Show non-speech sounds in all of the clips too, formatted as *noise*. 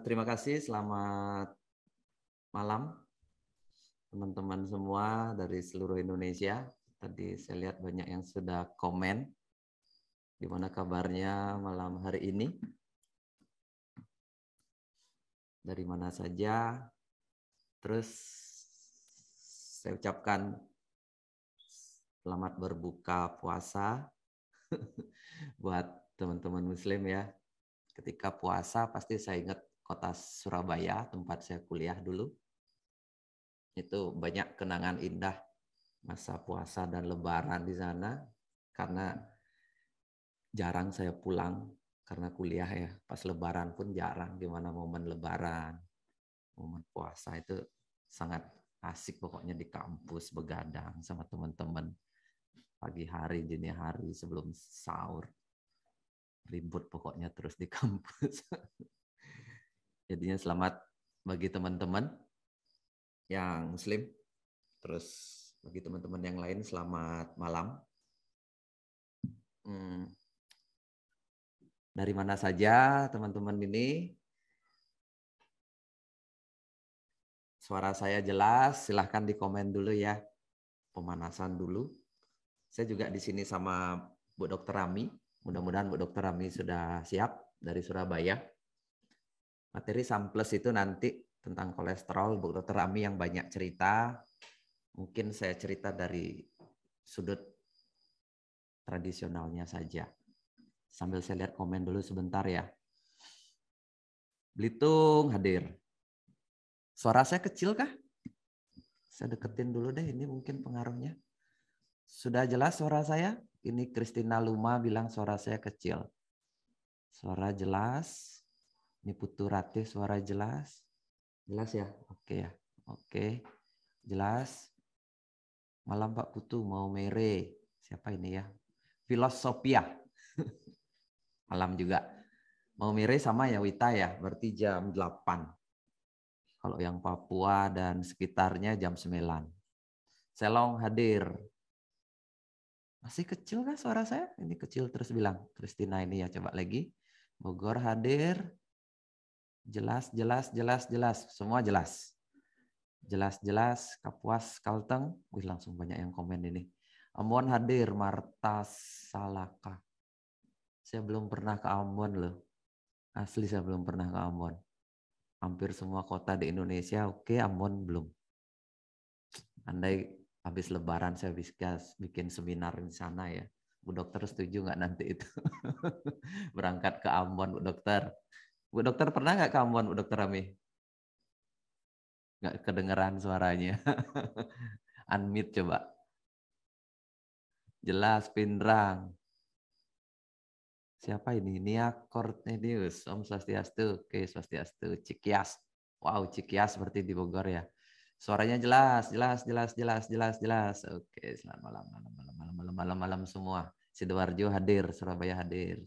Terima kasih, selamat malam teman-teman semua dari seluruh Indonesia. Tadi saya lihat banyak yang sudah komen. Gimana kabarnya malam hari ini? Dari mana saja? Terus saya ucapkan selamat berbuka puasa *laughs* buat teman-teman muslim ya. Ketika puasa pasti saya ingat kota Surabaya tempat saya kuliah dulu itu banyak kenangan indah masa puasa dan lebaran di sana karena jarang saya pulang karena kuliah ya pas lebaran pun jarang gimana momen lebaran momen puasa itu sangat asik pokoknya di kampus begadang sama teman-teman pagi hari dini hari sebelum sahur ribut pokoknya terus di *laughs* kampus Jadinya selamat bagi teman-teman yang muslim. Terus bagi teman-teman yang lain selamat malam. Hmm. Dari mana saja teman-teman ini? Suara saya jelas, silahkan dikomen dulu ya. Pemanasan dulu. Saya juga di sini sama Bu Dokter Rami. Mudah-mudahan Bu Dokter Rami sudah siap dari Surabaya materi samples itu nanti tentang kolesterol Bu Dr. Ami yang banyak cerita. Mungkin saya cerita dari sudut tradisionalnya saja. Sambil saya lihat komen dulu sebentar ya. Belitung hadir. Suara saya kecil kah? Saya deketin dulu deh ini mungkin pengaruhnya. Sudah jelas suara saya? Ini Kristina Luma bilang suara saya kecil. Suara jelas. Ini Putu ratih suara jelas. Jelas ya? Oke ya. Oke. Jelas. Malam Pak Putu mau mere. Siapa ini ya? Filosofia. *laughs* Malam juga. Mau mere sama ya Wita ya. Berarti jam 8. Kalau yang Papua dan sekitarnya jam 9. Selong hadir. Masih kecil kan suara saya? Ini kecil terus bilang. Kristina ini ya coba lagi. Bogor hadir. Jelas, jelas, jelas, jelas. Semua jelas. Jelas-jelas, Kapuas, Kalteng. Wih, langsung banyak yang komen ini. Ambon hadir, Marta Salaka. Saya belum pernah ke Ambon loh. Asli saya belum pernah ke Ambon. Hampir semua kota di Indonesia, oke okay, Ambon belum. Andai habis lebaran saya bisa bikin seminar di sana ya. Bu dokter setuju nggak nanti itu? *laughs* Berangkat ke Ambon, Bu dokter. Bu dokter pernah nggak kamuan Bu dokter Rame? Nggak kedengeran suaranya. *laughs* Unmute coba. Jelas, pindrang. Siapa ini? Nia Cornelius. Om Swastiastu. Oke, Swastiastu. Cikias. Wow, Cikias seperti di Bogor ya. Suaranya jelas, jelas, jelas, jelas, jelas, jelas. Oke, selamat malam, malam, malam, malam, malam, malam, malam semua. Sidoarjo hadir, Surabaya hadir,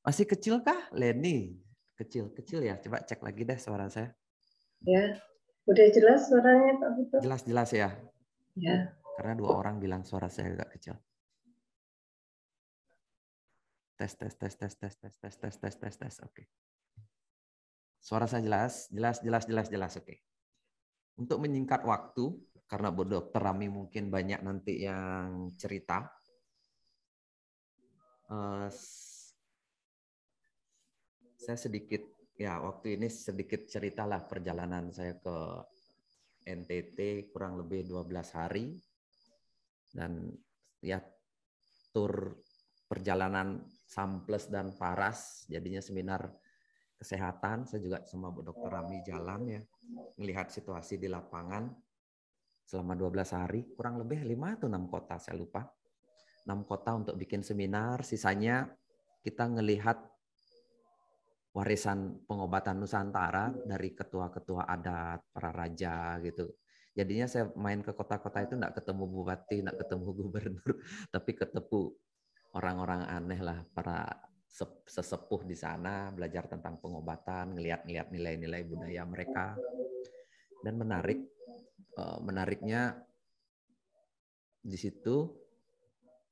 masih kecil kah, Leni? Kecil, kecil ya. Coba cek lagi deh suara saya. Ya, udah jelas suaranya Pak Buto. Jelas, jelas ya. Ya. Karena dua orang bilang suara saya agak kecil. Tes, tes, tes, tes, tes, tes, tes, tes, tes, tes, tes. Oke. Okay. Suara saya jelas, jelas, jelas, jelas, jelas. Oke. Okay. Untuk menyingkat waktu, karena Bu Dokter Rami mungkin banyak nanti yang cerita. Uh, saya sedikit ya waktu ini sedikit ceritalah perjalanan saya ke NTT kurang lebih 12 hari dan ya tur perjalanan Samples dan Paras jadinya seminar kesehatan saya juga sama Bu Dr. Rami jalan ya melihat situasi di lapangan selama 12 hari kurang lebih 5 atau 6 kota saya lupa 6 kota untuk bikin seminar sisanya kita ngelihat warisan pengobatan Nusantara hmm. dari ketua-ketua adat, para raja gitu. Jadinya saya main ke kota-kota itu nggak ketemu bupati, nggak ketemu *laughs* gubernur, tapi ketemu orang-orang aneh lah, para sesepuh di sana, belajar tentang pengobatan, ngeliat-ngeliat nilai-nilai budaya mereka. Dan menarik, eh, menariknya di situ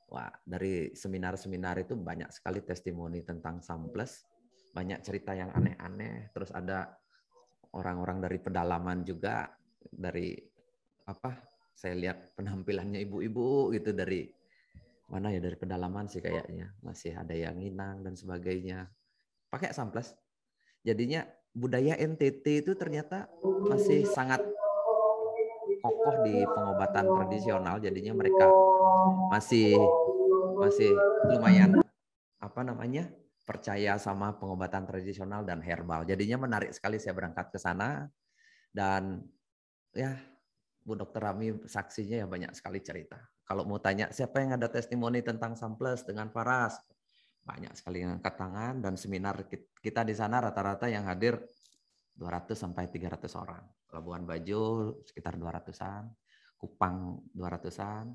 Wah, dari seminar-seminar itu banyak sekali testimoni tentang samples banyak cerita yang aneh-aneh terus ada orang-orang dari pedalaman juga dari apa saya lihat penampilannya ibu-ibu gitu dari mana ya dari pedalaman sih kayaknya masih ada yang nginang dan sebagainya pakai samples jadinya budaya NTT itu ternyata masih sangat kokoh di pengobatan tradisional jadinya mereka masih masih lumayan apa namanya percaya sama pengobatan tradisional dan herbal. Jadinya menarik sekali saya berangkat ke sana dan ya Bu Dokter Rami saksinya ya banyak sekali cerita. Kalau mau tanya siapa yang ada testimoni tentang samples dengan paras, banyak sekali yang angkat tangan dan seminar kita di sana rata-rata yang hadir 200 sampai 300 orang. Labuan Bajo sekitar 200-an, Kupang 200-an,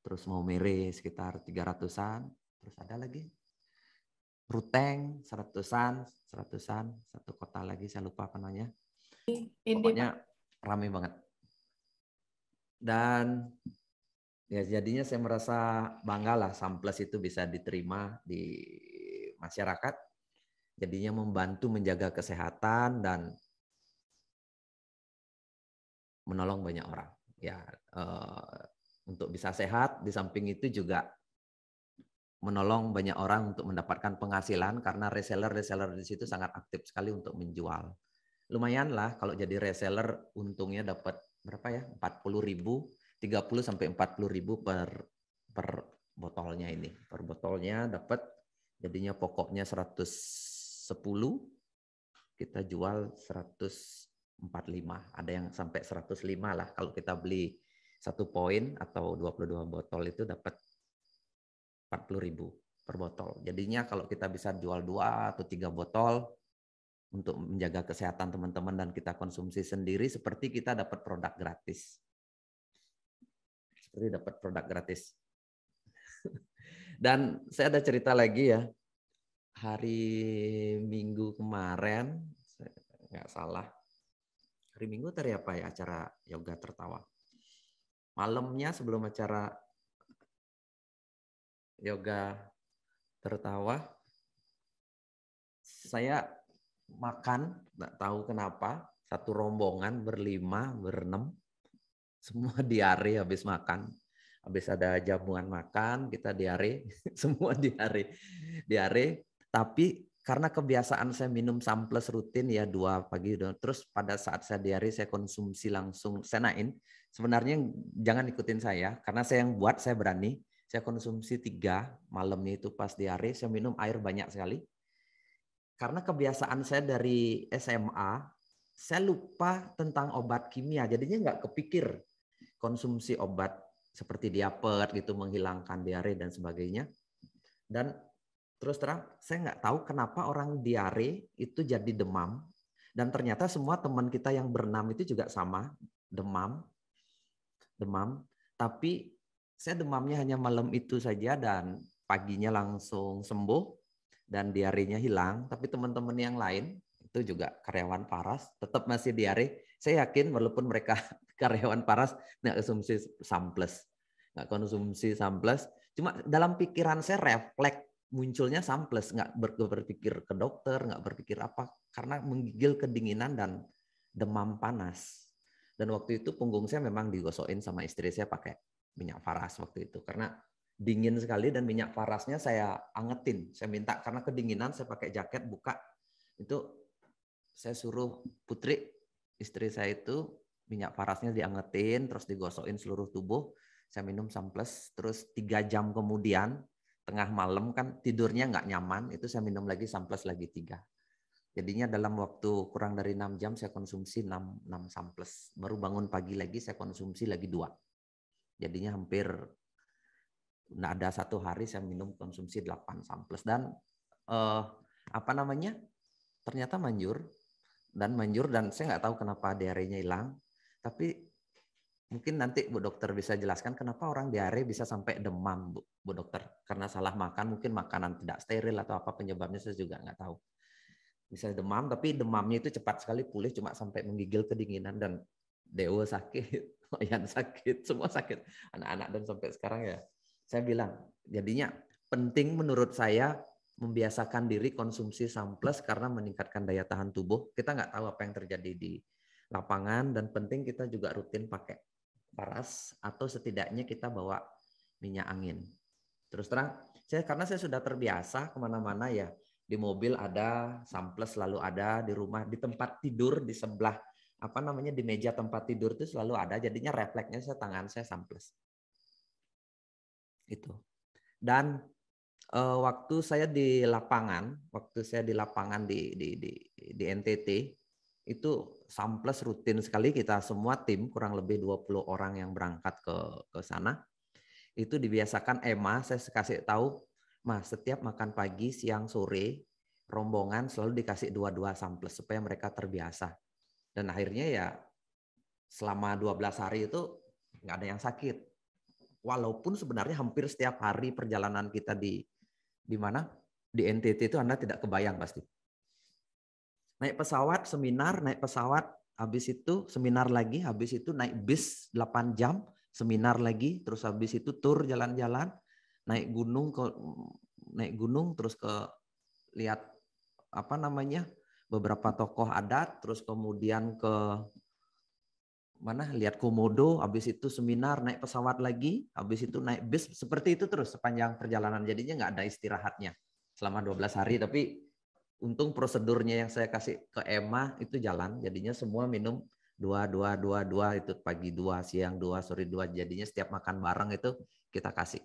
terus mau Maumere sekitar 300-an, terus ada lagi Ruteng, seratusan, seratusan, satu kota lagi saya lupa apa namanya. Pokoknya rame banget. Dan ya jadinya saya merasa bangga lah Samples itu bisa diterima di masyarakat. Jadinya membantu menjaga kesehatan dan menolong banyak orang. Ya uh, untuk bisa sehat di samping itu juga menolong banyak orang untuk mendapatkan penghasilan karena reseller-reseller di situ sangat aktif sekali untuk menjual. Lumayanlah kalau jadi reseller untungnya dapat berapa ya? 40 ribu, 30 sampai 40 ribu per per botolnya ini. Per botolnya dapat jadinya pokoknya 110 kita jual 145. Ada yang sampai 105 lah kalau kita beli satu poin atau 22 botol itu dapat 40.000 per botol. Jadinya kalau kita bisa jual dua atau tiga botol untuk menjaga kesehatan teman-teman dan kita konsumsi sendiri seperti kita dapat produk gratis. Seperti dapat produk gratis. *laughs* Dan saya ada cerita lagi ya. Hari Minggu kemarin, nggak salah. Hari Minggu tadi apa ya acara yoga tertawa? Malamnya sebelum acara yoga tertawa. Saya makan, nggak tahu kenapa, satu rombongan berlima, berenam, semua *laughs* diare habis makan. Habis ada jamuan makan, kita diare, *laughs* semua diare. Diare, tapi karena kebiasaan saya minum samples rutin ya dua pagi terus pada saat saya diare saya konsumsi langsung senain sebenarnya jangan ikutin saya karena saya yang buat saya berani saya konsumsi tiga malamnya itu pas diare. Saya minum air banyak sekali. Karena kebiasaan saya dari SMA, saya lupa tentang obat kimia. Jadinya nggak kepikir konsumsi obat seperti diapet gitu menghilangkan diare dan sebagainya. Dan terus terang saya nggak tahu kenapa orang diare itu jadi demam dan ternyata semua teman kita yang bernam itu juga sama demam demam tapi saya demamnya hanya malam itu saja dan paginya langsung sembuh dan diarenya hilang. Tapi teman-teman yang lain itu juga karyawan paras tetap masih diare. Saya yakin walaupun mereka *laughs* karyawan paras nggak konsumsi samples, nggak konsumsi samples. Cuma dalam pikiran saya refleks munculnya samples, nggak berpikir ke dokter, nggak berpikir apa karena menggigil kedinginan dan demam panas. Dan waktu itu punggung saya memang digosokin sama istri saya pakai minyak faras waktu itu karena dingin sekali dan minyak farasnya saya angetin. Saya minta karena kedinginan saya pakai jaket buka itu saya suruh Putri istri saya itu minyak farasnya diangetin terus digosokin seluruh tubuh. Saya minum samples terus tiga jam kemudian tengah malam kan tidurnya nggak nyaman itu saya minum lagi samples lagi tiga. Jadinya dalam waktu kurang dari enam jam saya konsumsi enam enam samples. Baru bangun pagi lagi saya konsumsi lagi dua Jadinya hampir nah ada satu hari saya minum konsumsi 8 samples dan eh, apa namanya? Ternyata manjur dan manjur dan saya nggak tahu kenapa diarenya hilang, tapi mungkin nanti Bu Dokter bisa jelaskan kenapa orang diare bisa sampai demam Bu, Bu Dokter karena salah makan mungkin makanan tidak steril atau apa penyebabnya saya juga nggak tahu bisa demam tapi demamnya itu cepat sekali pulih cuma sampai menggigil kedinginan dan Dewa sakit, *laughs* Wayan sakit, semua sakit. Anak-anak dan sampai sekarang ya. Saya bilang, jadinya penting menurut saya membiasakan diri konsumsi samples karena meningkatkan daya tahan tubuh. Kita nggak tahu apa yang terjadi di lapangan dan penting kita juga rutin pakai paras atau setidaknya kita bawa minyak angin. Terus terang, saya karena saya sudah terbiasa kemana-mana ya di mobil ada samples lalu ada di rumah di tempat tidur di sebelah apa namanya di meja tempat tidur itu selalu ada jadinya refleksnya saya tangan saya samples itu dan e, waktu saya di lapangan waktu saya di lapangan di di di, di NTT itu samples rutin sekali kita semua tim kurang lebih 20 orang yang berangkat ke ke sana itu dibiasakan Emma saya kasih tahu Mas setiap makan pagi siang sore rombongan selalu dikasih dua-dua samples supaya mereka terbiasa dan akhirnya ya selama 12 hari itu nggak ada yang sakit walaupun sebenarnya hampir setiap hari perjalanan kita di di mana di NTT itu Anda tidak kebayang pasti naik pesawat seminar naik pesawat habis itu seminar lagi habis itu naik bis 8 jam seminar lagi terus habis itu tur jalan-jalan naik gunung ke naik gunung terus ke lihat apa namanya beberapa tokoh adat, terus kemudian ke mana lihat komodo, habis itu seminar naik pesawat lagi, habis itu naik bis, seperti itu terus sepanjang perjalanan. Jadinya nggak ada istirahatnya selama 12 hari, tapi untung prosedurnya yang saya kasih ke Emma itu jalan, jadinya semua minum dua dua dua dua itu pagi dua siang dua sore dua jadinya setiap makan bareng itu kita kasih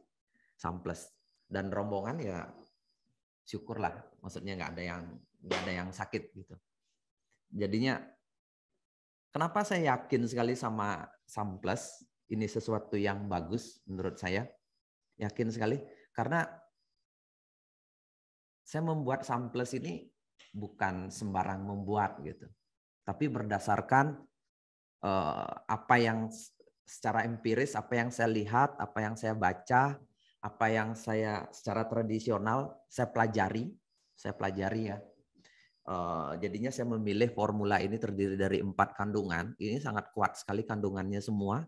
samples dan rombongan ya syukurlah maksudnya nggak ada yang nggak ada yang sakit gitu. Jadinya kenapa saya yakin sekali sama samples ini sesuatu yang bagus menurut saya. Yakin sekali karena saya membuat samples ini bukan sembarang membuat gitu. Tapi berdasarkan eh, apa yang secara empiris apa yang saya lihat, apa yang saya baca, apa yang saya secara tradisional saya pelajari, saya pelajari ya Eh, jadinya saya memilih formula ini terdiri dari empat kandungan. Ini sangat kuat sekali kandungannya semua.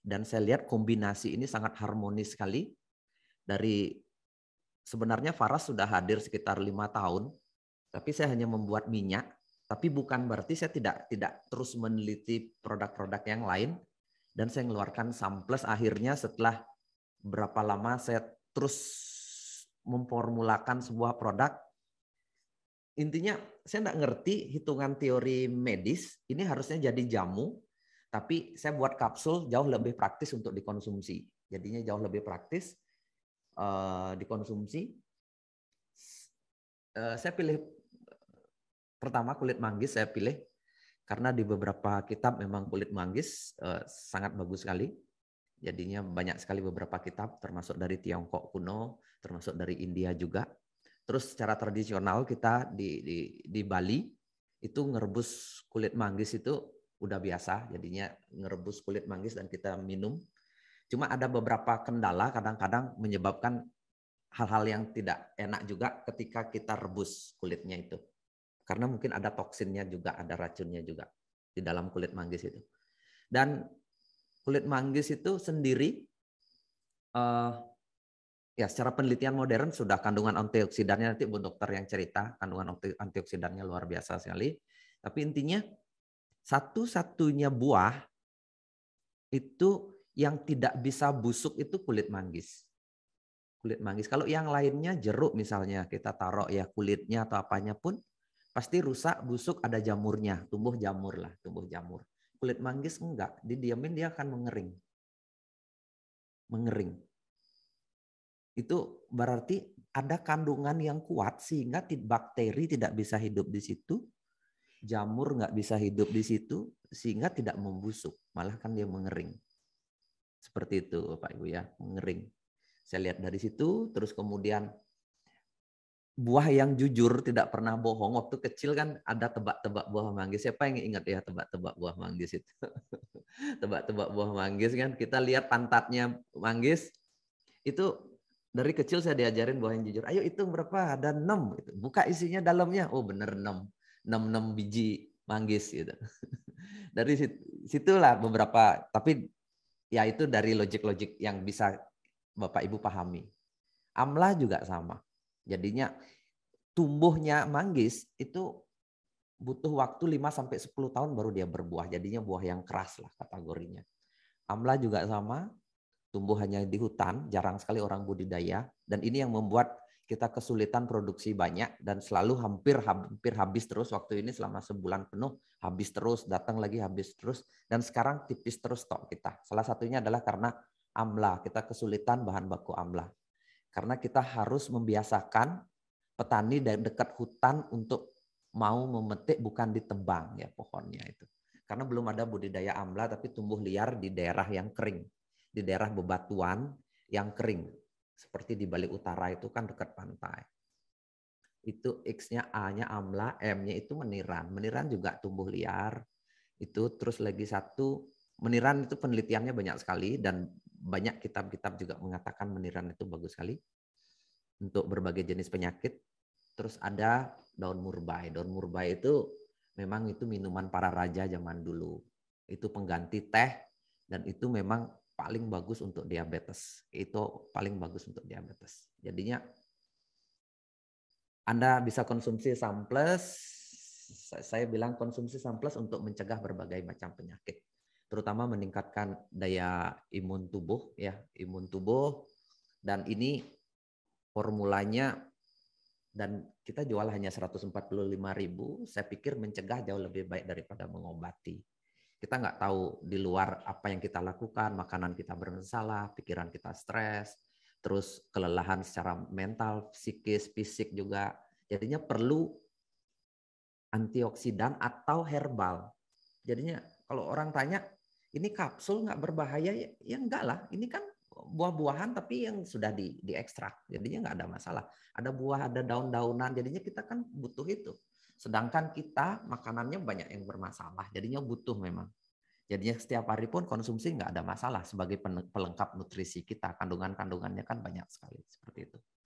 Dan saya lihat kombinasi ini sangat harmonis sekali. Dari sebenarnya Faras sudah hadir sekitar lima tahun, tapi saya hanya membuat minyak. Tapi bukan berarti saya tidak tidak terus meneliti produk-produk yang lain. Dan saya mengeluarkan samples akhirnya setelah berapa lama saya terus memformulakan sebuah produk intinya saya nggak ngerti hitungan teori medis ini harusnya jadi jamu tapi saya buat kapsul jauh lebih praktis untuk dikonsumsi jadinya jauh lebih praktis uh, dikonsumsi uh, saya pilih pertama kulit manggis saya pilih karena di beberapa kitab memang kulit manggis uh, sangat bagus sekali jadinya banyak sekali beberapa kitab termasuk dari Tiongkok kuno termasuk dari India juga Terus secara tradisional kita di, di, di Bali itu ngerebus kulit manggis itu udah biasa, jadinya ngerebus kulit manggis dan kita minum. Cuma ada beberapa kendala kadang-kadang menyebabkan hal-hal yang tidak enak juga ketika kita rebus kulitnya itu. Karena mungkin ada toksinnya juga, ada racunnya juga di dalam kulit manggis itu. Dan kulit manggis itu sendiri eh, Ya, secara penelitian modern sudah kandungan antioksidannya nanti Bu Dokter yang cerita kandungan antioksidannya luar biasa sekali. Tapi intinya satu-satunya buah itu yang tidak bisa busuk itu kulit manggis. Kulit manggis. Kalau yang lainnya jeruk misalnya kita taruh ya kulitnya atau apanya pun pasti rusak, busuk, ada jamurnya, tumbuh jamur lah, tumbuh jamur. Kulit manggis enggak, didiamin dia akan mengering. Mengering itu berarti ada kandungan yang kuat sehingga bakteri tidak bisa hidup di situ, jamur nggak bisa hidup di situ, sehingga tidak membusuk, malah kan dia mengering. Seperti itu Pak Ibu ya, mengering. Saya lihat dari situ, terus kemudian buah yang jujur tidak pernah bohong. Waktu kecil kan ada tebak-tebak buah manggis. Siapa yang ingat ya tebak-tebak buah manggis itu? *laughs* tebak-tebak buah manggis kan kita lihat pantatnya manggis itu dari kecil saya diajarin buah yang jujur, ayo hitung berapa? Ada enam. Gitu. Buka isinya dalamnya. Oh, bener enam, enam, enam biji manggis gitu. *laughs* dari situlah beberapa tapi ya itu dari logik-logik yang bisa Bapak Ibu pahami. Amlah juga sama. Jadinya tumbuhnya manggis itu butuh waktu 5 sampai sepuluh tahun baru dia berbuah. Jadinya buah yang keras lah kategorinya. Amla juga sama, tumbuh hanya di hutan, jarang sekali orang budidaya dan ini yang membuat kita kesulitan produksi banyak dan selalu hampir hampir habis terus waktu ini selama sebulan penuh habis terus datang lagi habis terus dan sekarang tipis terus stok kita salah satunya adalah karena amla kita kesulitan bahan baku amla karena kita harus membiasakan petani dari dekat hutan untuk mau memetik bukan ditebang ya pohonnya itu karena belum ada budidaya amla tapi tumbuh liar di daerah yang kering di daerah bebatuan yang kering. Seperti di Bali Utara itu kan dekat pantai. Itu X-nya A-nya amla, M-nya itu meniran. Meniran juga tumbuh liar. Itu terus lagi satu meniran itu penelitiannya banyak sekali dan banyak kitab-kitab juga mengatakan meniran itu bagus sekali untuk berbagai jenis penyakit. Terus ada daun murbai. Daun murbai itu memang itu minuman para raja zaman dulu. Itu pengganti teh dan itu memang paling bagus untuk diabetes. Itu paling bagus untuk diabetes. Jadinya Anda bisa konsumsi samples. Saya bilang konsumsi samples untuk mencegah berbagai macam penyakit, terutama meningkatkan daya imun tubuh ya, imun tubuh dan ini formulanya dan kita jual hanya 145.000, saya pikir mencegah jauh lebih baik daripada mengobati kita nggak tahu di luar apa yang kita lakukan, makanan kita bermasalah, pikiran kita stres, terus kelelahan secara mental, psikis, fisik juga. Jadinya perlu antioksidan atau herbal. Jadinya kalau orang tanya, ini kapsul nggak berbahaya? Ya, enggak ya lah, ini kan buah-buahan tapi yang sudah di diekstrak. Jadinya nggak ada masalah. Ada buah, ada daun-daunan, jadinya kita kan butuh itu. Sedangkan kita makanannya banyak yang bermasalah, jadinya butuh memang. Jadinya setiap hari pun konsumsi nggak ada masalah sebagai pelengkap nutrisi kita. Kandungan-kandungannya kan banyak sekali seperti itu.